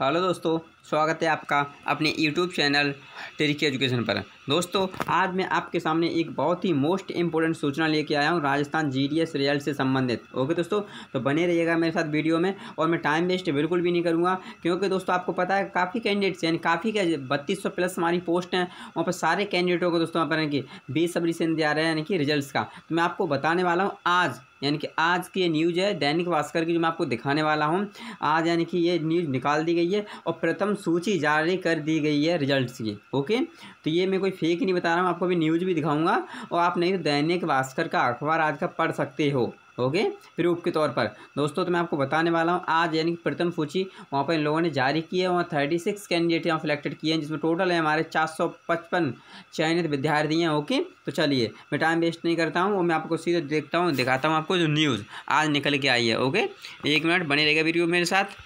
hello दोस्तों स्वागत है आपका अपने यूट्यूब चैनल तरीके एजुकेशन पर दोस्तों आज मैं आपके सामने एक बहुत ही मोस्ट इंपॉर्टेंट सूचना लेके आया हूँ राजस्थान जीडीएस रिजल्ट से संबंधित ओके दोस्तों तो बने रहिएगा मेरे साथ वीडियो में और मैं टाइम वेस्ट बिल्कुल भी नहीं करूँगा क्योंकि दोस्तों आपको पता है काफ़ी कैंडिडेट्स यानी काफ़ी क्या बत्तीस सौ प्लस हमारी पोस्ट हैं वहाँ पर सारे कैंडिडेटों को दोस्तों वहाँ पर बेसब्री से इंतजार है यानी कि रिजल्ट का तो मैं आपको बताने वाला हूँ आज यानी कि आज की ये न्यूज़ है दैनिक भास्कर की जो मैं आपको दिखाने वाला हूँ आज यानी कि ये न्यूज़ निकाल दी गई है और प्रथम सूची जारी कर दी गई है रिजल्ट्स की ओके तो ये मैं कोई फेक नहीं बता रहा हूँ आपको अभी न्यूज़ भी दिखाऊंगा और आप नहीं तो दैनिक भास्कर का अखबार आज का पढ़ सकते हो ओके उप के तौर पर दोस्तों तो मैं आपको बताने वाला हूँ आज यानी कि प्रथम सूची वहाँ पर इन लोगों ने जारी की है वहाँ थर्टी सिक्स कैंडिडेट यहाँ सेलेक्टेड किए हैं जिसमें टोटल है हमारे चार सौ पचपन चयनित विद्यार्थी हैं ओके तो चलिए मैं टाइम वेस्ट नहीं करता हूँ और मैं आपको सीधे देखता हूँ दिखाता हूँ आपको जो न्यूज़ आज निकल के आई है ओके एक मिनट बने रहेगा वीडियो मेरे साथ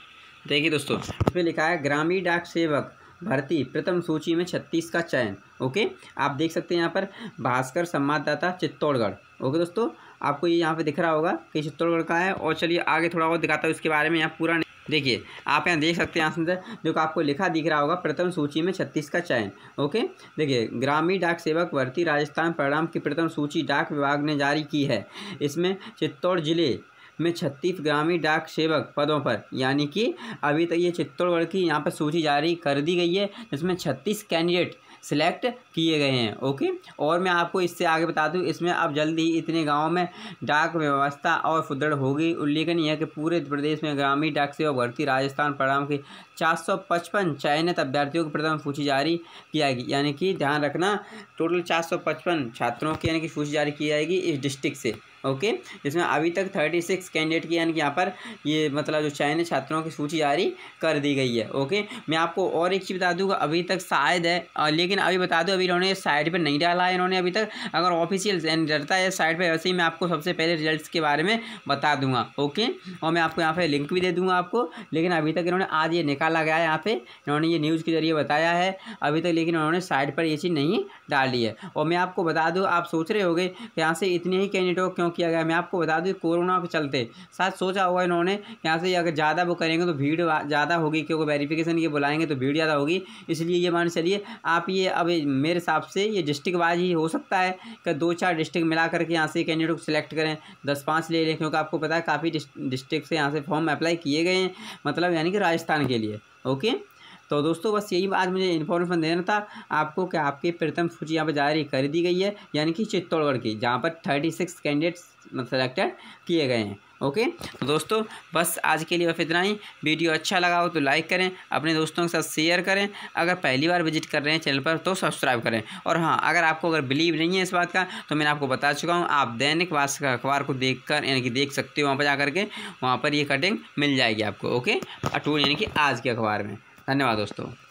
देखिए दोस्तों इसमें लिखा है ग्रामीण डाक सेवक भर्ती प्रथम सूची में छत्तीस का चयन ओके आप देख सकते हैं यहाँ पर भास्कर संवाददाता चित्तौड़गढ़ ओके दोस्तों आपको ये यहाँ पे दिख रहा होगा कि चित्तौड़गढ़ का है और चलिए आगे थोड़ा और दिखाता हूँ इसके बारे में यहाँ पूरा देखिए आप यहाँ देख सकते हैं यहाँ जो कि आपको लिखा दिख रहा होगा प्रथम सूची में छत्तीस का चयन ओके देखिए ग्रामीण डाक सेवक भर्ती राजस्थान परिणाम की प्रथम सूची डाक विभाग ने जारी की है इसमें चित्तौड़ जिले में छत्तीस ग्रामीण डाक सेवक पदों पर यानी कि अभी तक ये चित्तौड़गढ़ की यहाँ पर सूची जारी कर दी गई है जिसमें छत्तीस कैंडिडेट सिलेक्ट किए गए हैं ओके और मैं आपको इससे आगे बता दूं इसमें अब जल्दी ही इतने गाँव में डाक व्यवस्था और सुदृढ़ होगी उल्लेखनीय है कि पूरे प्रदेश में ग्रामीण डाक सेवा भर्ती राजस्थान प्रणाम की चार सौ पचपन चयनित अभ्यर्थियों की प्रथम सूची जारी की जाएगी यानी कि ध्यान रखना टोटल चार सौ पचपन छात्रों की यानी कि सूची जारी की जाएगी इस डिस्ट्रिक्ट से ओके जिसमें अभी तक थर्टी सिक्स कैंडिडेट की यानी कि यहाँ पर ये मतलब जो चयनित छात्रों की सूची जारी कर दी गई है ओके मैं आपको और एक चीज़ बता दूँगा अभी तक शायद है लेकिन अभी बता दूँ अभी इन्होंने साइट पर नहीं डाला है इन्होंने अभी तक अगर ऑफिशियल डरता है साइट पर वैसे ही मैं आपको सबसे पहले रिजल्ट के बारे में बता दूँगा ओके और मैं आपको यहाँ पर लिंक भी दे दूँगा आपको लेकिन अभी तक इन्होंने आज ये निकाल डाला गया है यहाँ पे इन्होंने ये न्यूज़ के जरिए बताया है अभी तक लेकिन उन्होंने साइड पर ये चीज़ नहीं डाली है और मैं आपको बता दूँ आप सोच रहे होगे यहाँ से इतने ही कैंडिडेट को क्यों किया गया मैं आपको बता दूँ कोरोना के चलते शायद सोचा होगा इन्होंने यहाँ से अगर ज़्यादा वो करेंगे तो भीड़ ज़्यादा होगी क्योंकि वेरीफिकेशन के बुलाएंगे तो भीड़ ज़्यादा होगी इसलिए ये मान चलिए आप ये अब मेरे हिसाब से ये डिस्ट्रिक्ट वाइज ही हो सकता है कि दो चार डिस्ट्रिक्ट मिला करके यहाँ से कैंडिडेट को सिलेक्ट करें दस पाँच ले लें क्योंकि आपको पता है काफ़ी डिस्ट्रिक्ट से यहाँ से फॉर्म अप्लाई किए गए हैं मतलब यानी कि राजस्थान के लिए ओके तो दोस्तों बस यही आज मुझे इन्फॉर्मेशन देना था आपको कि आपकी प्रथम सूची यहाँ पर जारी कर दी गई है यानी कि चित्तौड़गढ़ की जहाँ पर थर्टी सिक्स कैंडिडेट्स सेलेक्टेड किए गए हैं ओके तो दोस्तों बस आज के लिए बस इतना ही वीडियो अच्छा लगा हो तो लाइक करें अपने दोस्तों के साथ शेयर करें अगर पहली बार विजिट कर रहे हैं चैनल पर तो सब्सक्राइब करें और हाँ अगर आपको अगर बिलीव नहीं है इस बात का तो मैंने आपको बता चुका हूँ आप दैनिक भास्कर अखबार को देख कर यानी कि देख सकते हो वहाँ पर जा करके वहाँ पर ये कटिंग मिल जाएगी आपको ओके अटूर यानी कि आज के अखबार में धन्यवाद दोस्तों